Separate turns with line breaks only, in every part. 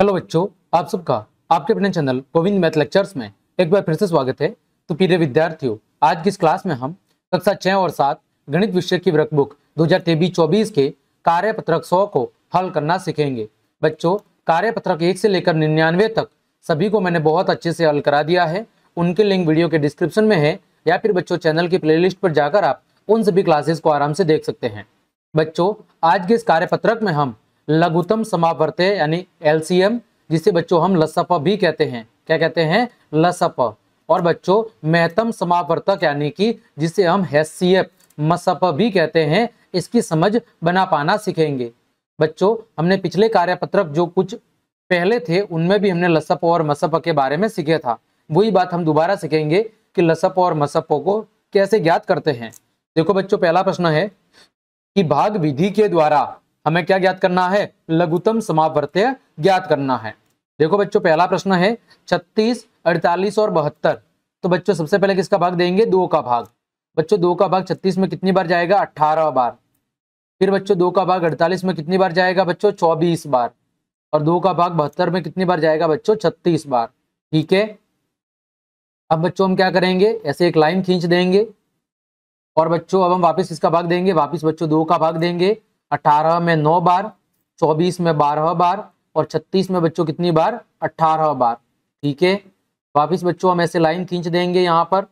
hello बच्चों आप सबका आपके अपने चैनल गोविंद मैथ लेक्चर्स में एक बार फिर से स्वागत है तो प्रिय विद्यार्थियों आज की इस क्लास में हम कक्षा छः और सात गणित विषय की वर्क बुक दो हजार तेईस चौबीस के कार्य पत्रक सौ को हल करना सीखेंगे बच्चों कार्य पत्रक एक से लेकर निन्यानवे तक सभी को मैंने बहुत अच्छे से हल करा दिया है उनके लिंक वीडियो के डिस्क्रिप्शन में है या फिर बच्चों चैनल की प्ले पर जाकर आप उन सभी क्लासेस को आराम से देख सकते हैं बच्चों आज के इस कार्य पत्रक में हम लघुतम समावर्त्य यानी एलसीएम जिसे बच्चों हम लसप भी कहते हैं क्या कहते हैं लसप और बच्चों महतम समावर्तक यानी कि जिसे हम हेसीएफ मसप भी कहते हैं इसकी समझ बना पाना सीखेंगे बच्चों हमने पिछले कार्यपत्रक जो कुछ पहले थे उनमें भी हमने लसप और मसप के बारे में सीखे था वही बात हम दोबारा सीखेंगे कि लसप और मसपों को कैसे ज्ञात करते हैं देखो बच्चों पहला प्रश्न है कि भाग विधि के द्वारा हमें क्या ज्ञात करना है लघुतम समावर्त्य ज्ञात करना है देखो बच्चों पहला प्रश्न है छत्तीस अड़तालीस और बहत्तर तो बच्चों सबसे पहले किसका भाग देंगे दो का भाग बच्चों दो का भाग छत्तीस में कितनी बार जाएगा अट्ठारह बार फिर बच्चों दो का भाग अड़तालीस में कितनी बार जाएगा बच्चों चौबीस बार और दो का भाग बहत्तर में कितनी बार जाएगा बच्चों छत्तीस बार ठीक है अब बच्चों हम क्या करेंगे ऐसे एक लाइन खींच देंगे और बच्चों अब हम वापस इसका भाग देंगे वापस बच्चों दो का भाग देंगे अठारह में नौ बार चौबीस में बारह बार और छत्तीस में बच्चों कितनी बार अट्ठारह बार ठीक है वापिस तो बच्चों हम ऐसे लाइन खींच देंगे यहाँ पर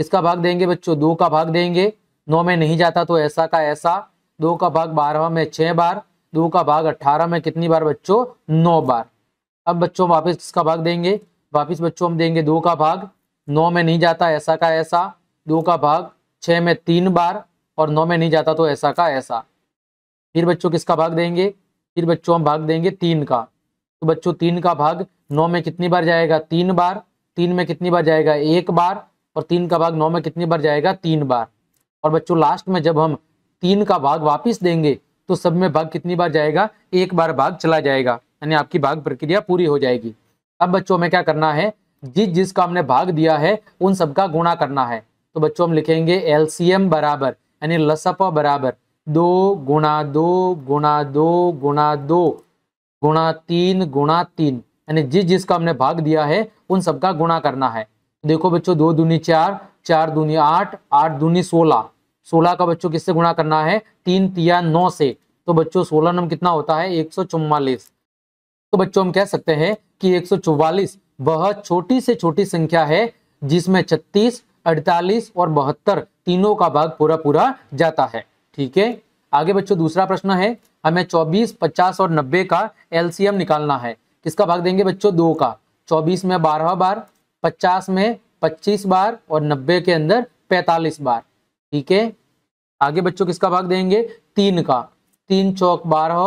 इसका भाग देंगे बच्चों दो का भाग देंगे नौ में नहीं जाता तो ऐसा का ऐसा दो का भाग बारह में छः बार दो का भाग अट्ठारह में कितनी बार बच्चों नौ बार अब बच्चों वापस किसका भाग देंगे वापस बच्चों हम देंगे दो का भाग नौ में नहीं जाता ऐसा का ऐसा दो का भाग छः में तीन बार और नौ में नहीं जाता तो ऐसा का ऐसा फिर बच्चों किसका भाग देंगे फिर बच्चों हम भाग देंगे तीन का तो बच्चों तीन का भाग नौ में कितनी बार जाएगा तीन बार तीन में कितनी बार जाएगा एक बार और तीन का भाग नौ में कितनी बार जाएगा तीन बार और बच्चों लास्ट में जब हम तीन का भाग वापिस देंगे तो सब में भाग कितनी बार जाएगा एक बार भाग चला जाएगा यानी आपकी भाग प्रक्रिया पूरी हो जाएगी अब बच्चों में क्या करना है जिस जिसका हमने भाग दिया है उन सबका गुणा करना है तो बच्चों हम लिखेंगे एलसीएम बराबर यानी लसप बराबर दो गुणा दो गुणा दो गुणा दो गुणा तीन गुणा तीन यानी जिस जिसका हमने भाग दिया है उन सबका गुणा करना है देखो बच्चों दो दूनी चार चार दूनी आठ आठ दूनी सोलह सोलह का बच्चों किससे गुणा करना है तीन तिया नौ से तो बच्चों सोलह नम कितना होता है एक तो बच्चों हम कह सकते हैं कि एक वह छोटी से छोटी संख्या है जिसमें छत्तीस अड़तालीस और बहत्तर तीनों का भाग पूरा पूरा जाता है ठीक है आगे बच्चों दूसरा प्रश्न है हमें 24, 50 और 90 का एलसीएम निकालना है किसका भाग देंगे बच्चों दो का 24 में 12 बार 50 में 25 बार और 90 के अंदर 45 बार ठीक है आगे बच्चों किसका भाग देंगे तीन का तीन चौक बारह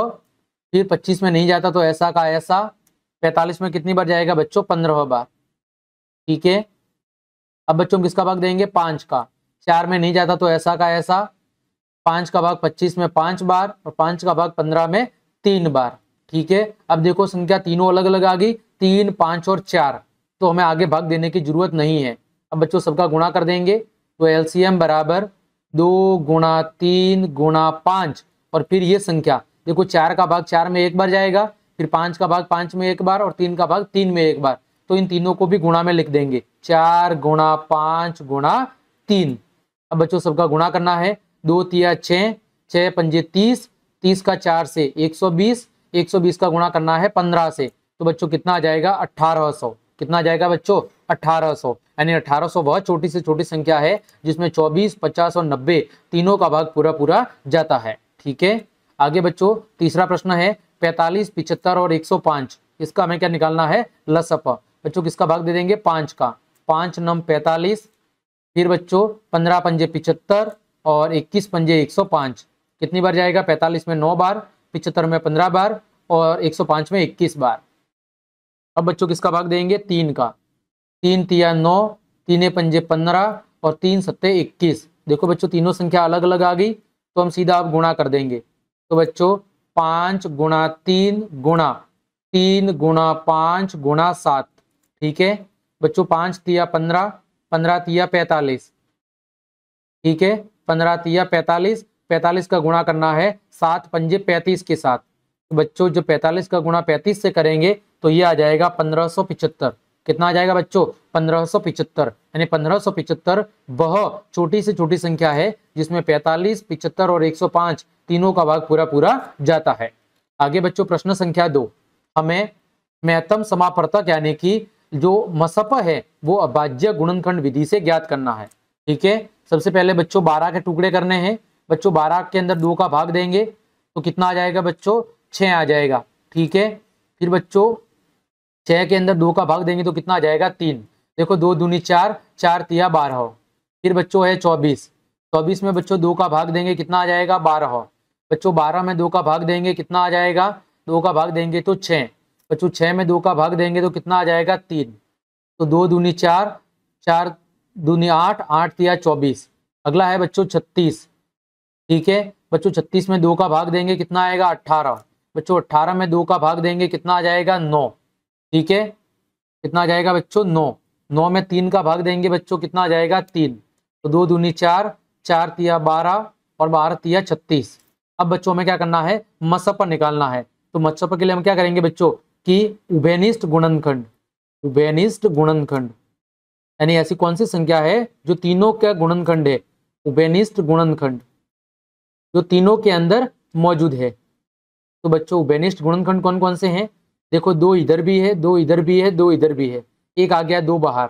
फिर 25 में नहीं जाता तो ऐसा का ऐसा 45 में कितनी बार जाएगा बच्चों पंद्रह बार ठीक है अब बच्चों किसका भाग देंगे पांच का चार में नहीं जाता तो ऐसा का ऐसा पांच का भाग पच्चीस में पांच बार और पांच का भाग पंद्रह में तीन बार ठीक है अब देखो संख्या तीनों अलग अलग आ गई तीन पांच और चार तो हमें आगे भाग देने की जरूरत नहीं है अब बच्चों सबका गुणा कर देंगे तो एलसीएम बराबर दो गुणा तीन गुणा पांच और फिर ये संख्या देखो चार का भाग चार में एक बार जाएगा फिर पांच का भाग पांच में एक बार और तीन का भाग तीन में एक बार तो इन तीनों को भी गुणा में लिख देंगे चार गुणा पांच गुणा तीन अब बच्चों सबका गुणा करना है दो तिया छ छः पंजे तीस तीस का चार से एक सौ बीस एक सौ बीस का गुणा करना है पंद्रह से तो बच्चों कितना आ जाएगा अट्ठारह सौ कितना जाएगा बच्चों अट्ठारह सौ यानी अट्ठारह सौ बहुत छोटी से छोटी संख्या है जिसमें चौबीस पचास और नब्बे तीनों का भाग पूरा पूरा जाता है ठीक है आगे बच्चों तीसरा प्रश्न है पैंतालीस पिछहत्तर और एक सौ पांच इसका हमें क्या निकालना है लसप बच्चों किसका भाग दे देंगे पांच का पांच नम पैतालीस फिर बच्चों पंद्रह पंजे पिचहत्तर और 21 पंजे 105 कितनी बार जाएगा 45 में 9 बार पिचहत्तर में 15 बार और 105 में 21 बार अब बच्चों किसका भाग देंगे तीन का तीन तिया नौ तीन पंजे पंद्रह और तीन सत्ते इक्कीस देखो बच्चों तीनों संख्या अलग अलग आ गई तो हम सीधा आप गुणा कर देंगे तो बच्चों पाँच गुणा तीन गुणा तीन गुणा पांच गुणा सात ठीक है बच्चों पांच तिया पंद्रह पंद्रह तिया पैतालीस ठीक है पंद्रह तिया पैंतालीस पैंतालीस का गुणा करना है सात पंजे पैंतीस के साथ तो बच्चों जो पैंतालीस का गुणा पैंतीस से करेंगे तो ये आ जाएगा पंद्रह सौ पिचहत्तर कितना आ जाएगा बच्चों पंद्रह सौ पिचहत्तर यानी पंद्रह सौ पिचहत्तर वह छोटी से छोटी संख्या है जिसमें पैंतालीस पिछहत्तर और एक सौ पांच तीनों का भाग पूरा पूरा जाता है आगे बच्चों प्रश्न संख्या दो हमें महत्तम समापर्तक यानी कि जो मसप है वो अभाज्य गुणनखंड विधि से ज्ञात करना है ठीक है सबसे पहले बच्चों बारह के टुकड़े करने हैं बच्चों बारह के अंदर दो का भाग देंगे तो कितना आ जाएगा बच्चों छः आ जाएगा ठीक है फिर बच्चों छः के अंदर दो का भाग देंगे तो कितना आ जाएगा तीन देखो दो दूनी चार चार तिया बारह फिर बच्चों है चौबीस चौबीस में बच्चों दो का भाग देंगे कितना आ जाएगा बारह बच्चों बारह में दो का भाग देंगे कितना आ जाएगा दो का भाग देंगे तो छः बच्चों छः में दो का भाग देंगे तो कितना आ जाएगा तीन तो दो दूनी चार चार दूनी आठ आठ दिया चौबीस अगला है बच्चों छत्तीस ठीक है बच्चों छत्तीस में दो का भाग देंगे कितना आएगा अट्ठारह बच्चों अट्ठारह में दो का भाग देंगे कितना आ जाएगा नौ ठीक है कितना आ जाएगा बच्चों नौ नौ में तीन का भाग देंगे बच्चों कितना आ जाएगा तीन तो दो दूनी चार चार तिया बारह और बारह तिया छत्तीस अब बच्चों में क्या करना है मसप निकालना है तो मत्सप के लिए हम क्या करेंगे बच्चों की उभेनिस्ट गुणनखंड उभेनिस्ट गुणनखंड यानी ऐसी कौन सी संख्या है जो तीनों का गुणनखंड है उभयनिष्ठ गुणनखंड जो तीनों के अंदर मौजूद है तो बच्चों उभयनिष्ठ गुणनखंड कौन कौन से हैं देखो दो इधर भी है दो इधर भी है दो इधर भी है एक आ गया दो बाहर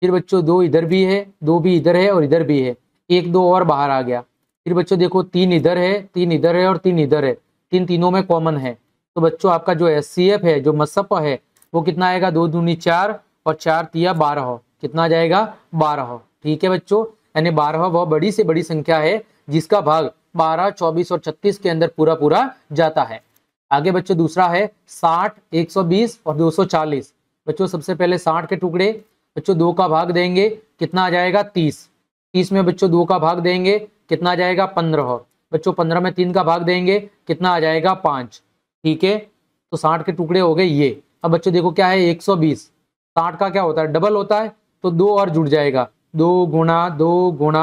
फिर बच्चों दो इधर भी है दो भी इधर है और इधर भी है एक दो और बाहर आ गया फिर बच्चों देखो तीन इधर है तीन इधर है और तीन इधर है तीन तीनों में कॉमन है तो बच्चों आपका जो एस है जो मसप है वो कितना आएगा दो दूनी चार और चार तिया बारह कितना आ जाएगा बारह ठीक है बच्चों यानी बारह वह बड़ी से बड़ी संख्या है जिसका भाग बारह चौबीस और छत्तीस के अंदर पूरा पूरा जाता है आगे बच्चों दूसरा है साठ एक सौ बीस और दो सौ चालीस बच्चों सबसे पहले साठ के टुकड़े बच्चों दो का भाग देंगे कितना आ जाएगा तीस तीस में बच्चों दो का भाग देंगे कितना आ जाएगा पंद्रह बच्चों पंद्रह में तीन का भाग देंगे कितना आ जाएगा पाँच ठीक है तो साठ के टुकड़े हो गए ये अब बच्चों देखो क्या है एक सौ बीस साठ का क्या होता है डबल होता है तो दो और जुड़ जाएगा दो गुणा दो गुणा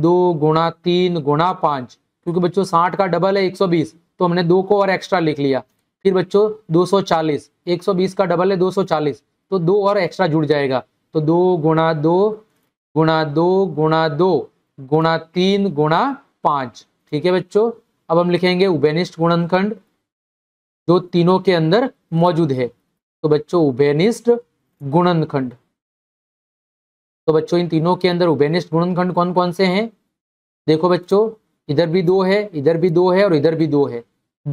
दो गुणा तीन गुणा पांच क्योंकि बच्चों साठ का डबल है एक सौ बीस तो हमने दो को और एक्स्ट्रा लिख लिया फिर बच्चों दो सौ चालीस एक सौ बीस का डबल है दो सौ चालीस तो दो और एक्स्ट्रा जुड़ जाएगा तो दो गुणा दो गुणा दो गुणा दो गुणा तीन गुणा पांच ठीक है बच्चों अब हम लिखेंगे उभयनिष्ठ गुणनखंड जो तीनों के अंदर मौजूद है तो बच्चों उभयनिष्ठ गुणनखंड तो बच्चों इन तीनों के अंदर उभयनिष्ठ गुणनखंड कौन कौन से हैं देखो बच्चों इधर भी दो है इधर भी दो है और इधर भी दो है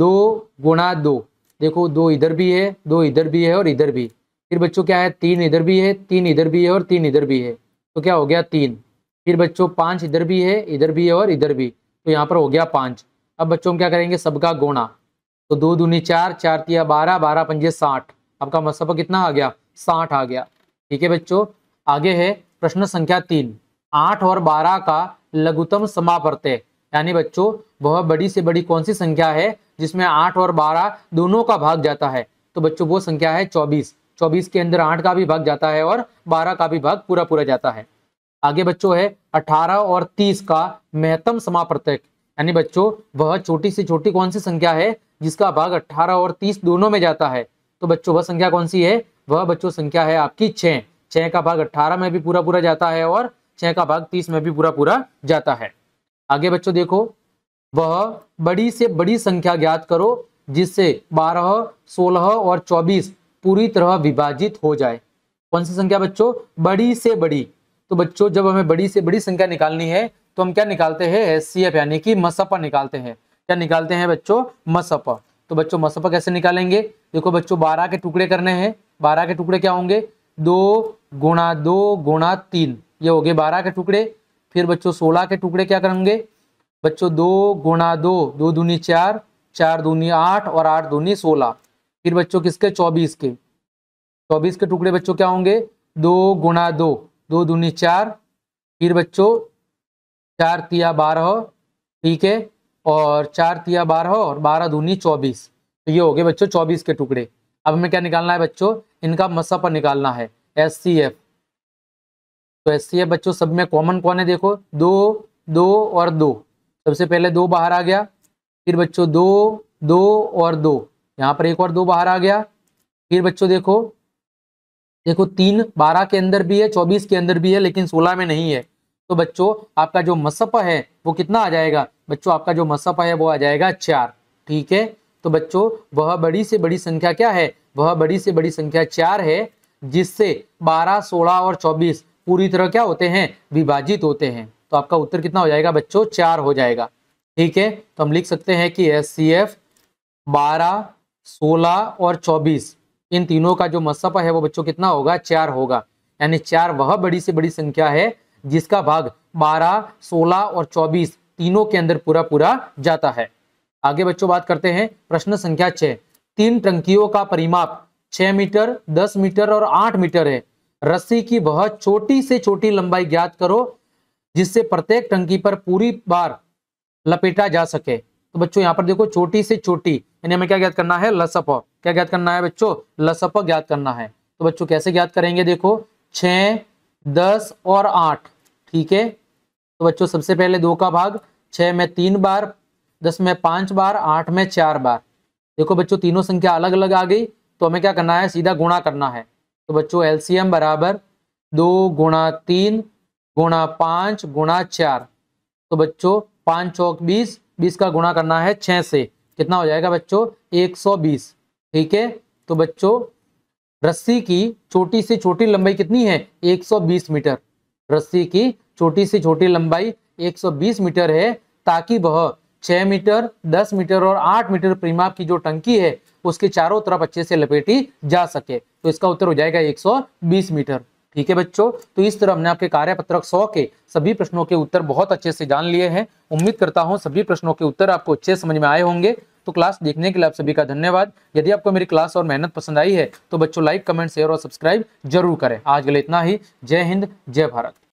दो गुणा दो देखो दो इधर भी है दो इधर भी है और इधर भी फिर बच्चों क्या है तीन इधर भी है तीन इधर भी है और तीन इधर भी है तो क्या हो गया तीन फिर बच्चों पाँच इधर भी है इधर भी है और इधर भी तो यहाँ पर हो गया पाँच अब बच्चों हम क्या करेंगे सबका गुणा तो दो दूनी चार चार तिया बारह बारह पंजे साठ आपका मसफा कितना आ गया साठ आ गया ठीक है बच्चों आगे है प्रश्न संख्या तीन आठ और बारह का लघुतम समाप्रत्यय यानी बच्चों वह बड़ी से बड़ी कौन सी संख्या है जिसमें आठ और बारह दोनों का भाग जाता है तो बच्चों वो संख्या है चौबीस चौबीस के अंदर आठ का भी भाग जाता है और बारह का भी भाग पूरा पूरा जाता है आगे बच्चों है अठारह और तीस का महत्तम समाप्रत्यक यानी बच्चों वह छोटी से छोटी कौन सी संख्या है जिसका भाग अठारह और तीस दोनों में जाता है तो बच्चों वह संख्या कौन सी है वह बच्चों संख्या है आपकी छह छह का भाग अट्ठारह में भी पूरा पूरा जाता है और छह का भाग तीस में भी पूरा पूरा जाता है आगे बच्चों देखो वह बड़ी से बड़ी संख्या ज्ञात करो जिससे बारह सोलह और चौबीस पूरी तरह विभाजित हो जाए कौन सी संख्या बच्चों बड़ी से बड़ी तो बच्चों जब हमें बड़ी से बड़ी संख्या निकालनी है तो हम क्या निकालते हैं एस यानी कि मसपा निकालते हैं क्या निकालते हैं बच्चों मसपा तो बच्चों मसपा कैसे निकालेंगे देखो बच्चों बारह के टुकड़े करने हैं बारह के टुकड़े क्या होंगे दो गुणा दो गुणा तीन ये हो गए बारह के टुकड़े फिर बच्चों सोलह के टुकड़े क्या करेंगे बच्चों दो गुणा दो दो दूनी चार चार दूनी आठ और आठ दूनी सोलह फिर बच्चों किसके चौबीस के चौबीस के टुकड़े बच्चों क्या होंगे दो गुणा दो दो दूनी चार फिर बच्चों चार तिया बारह ठीक है और चार तिया बारह और बारह दूनी चौबीस तो ये हो गए बच्चों चौबीस के टुकड़े अब हमें क्या निकालना है बच्चों इनका पर निकालना है एस सी एफ तो एस सी एफ बच्चों सब में कॉमन कौन है देखो दो दो और दो सबसे पहले दो बाहर आ गया फिर बच्चों दो दो और दो यहाँ पर एक और दो बाहर आ गया फिर बच्चों देखो देखो तीन बारह के अंदर भी है चौबीस के अंदर भी है लेकिन सोलह में नहीं है तो बच्चों आपका जो मसफ़ है वो कितना आ जाएगा बच्चों आपका जो मसफ़ है वो आ जाएगा चार ठीक है तो बच्चों वह बड़ी से बड़ी संख्या क्या है वह बड़ी से बड़ी संख्या चार है जिससे बारह सोलह और चौबीस पूरी तरह क्या होते हैं विभाजित होते हैं तो आपका उत्तर कितना हो जाएगा बच्चों चार हो जाएगा ठीक है तो हम लिख सकते हैं कि एस सी एफ बारह सोलह और चौबीस इन तीनों का जो मसपा है वो बच्चों कितना होगा चार होगा यानी चार वह बड़ी से बड़ी संख्या है जिसका भाग बारह सोलह और चौबीस तीनों के अंदर पूरा पूरा जाता है आगे बच्चों बात करते हैं प्रश्न संख्या छह तीन टंकियों का परिमाप छह मीटर दस मीटर और आठ मीटर है रस्सी की बहुत छोटी से छोटी लंबाई ज्ञात करो जिससे प्रत्येक टंकी पर पूरी बार लपेटा जा सके तो बच्चों यहाँ पर देखो छोटी से छोटी यानी हमें क्या ज्ञात करना है लसप क्या ज्ञात करना है बच्चों लसप ज्ञात करना है तो बच्चों कैसे ज्ञात करेंगे देखो छ दस और आठ ठीक है तो बच्चों सबसे पहले दो का भाग छह में तीन बार दस में पांच बार आठ में चार बार देखो बच्चों तीनों संख्या अलग अलग आ गई तो हमें क्या करना है सीधा गुणा करना है तो बच्चों एलसीएम बराबर दो गुणा तीन गुणा पांच गुणा चार तो बच्चों पांच चौक बीस बीस का गुणा करना है छह से कितना हो जाएगा बच्चों एक सौ बीस ठीक है तो बच्चों रस्सी की छोटी से छोटी लंबाई कितनी है एक सौ बीस मीटर रस्सी की छोटी से छोटी लंबाई एक सौ बीस मीटर है ताकि वह छह मीटर दस मीटर और आठ मीटर परिमाप की जो टंकी है उसके चारों तरफ अच्छे से लपेटी जा सके तो इसका उत्तर हो जाएगा बीस मीटर ठीक है बच्चों तो इस तरह हमने आपके कार्यपत्रक सौ के सभी प्रश्नों के उत्तर बहुत अच्छे से जान लिए हैं उम्मीद करता हूँ सभी प्रश्नों के उत्तर आपको अच्छे समझ में आए होंगे तो क्लास देखने के लिए आप सभी का धन्यवाद यदि आपको मेरी क्लास और मेहनत पसंद आई है तो बच्चों लाइक कमेंट शेयर और सब्सक्राइब जरूर करें आज के लिए इतना ही जय हिंद जय भारत